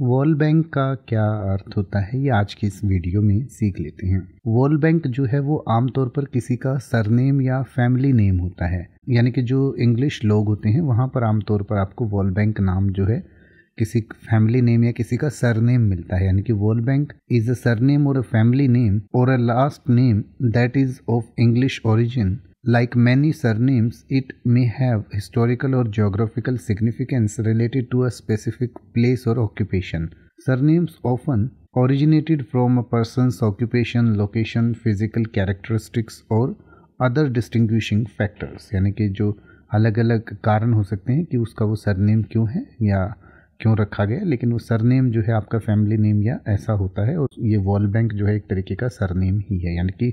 World bank का क्या अर्थ होता है ये आज की इस वीडियो में सीख लेते हैं वर्ल्ड बैंक जो है वो आमतौर पर किसी का सरनेम या फैमिली नेम होता है यानी कि जो इंग्लिश लोग होते हैं वहाँ पर आमतौर पर आपको वर्ल्ड बैंक नाम जो है किसी फैमिली नेम या किसी का सरनेम मिलता है यानी कि world bank is a surname और अ फैमिली नेम और a last name that is of English origin Like many surnames, it may have historical or geographical significance related to a specific place or occupation. Surnames often originated from a person's occupation, location, physical characteristics और other distinguishing factors यानी कि जो अलग अलग कारण हो सकते हैं कि उसका वो सरनेम क्यों है या क्यों रखा गया लेकिन वो सरनेम जो है आपका फैमिली नेम या ऐसा होता है और ये वॉल बैंक जो है एक तरीके का सरनेम ही है यानी कि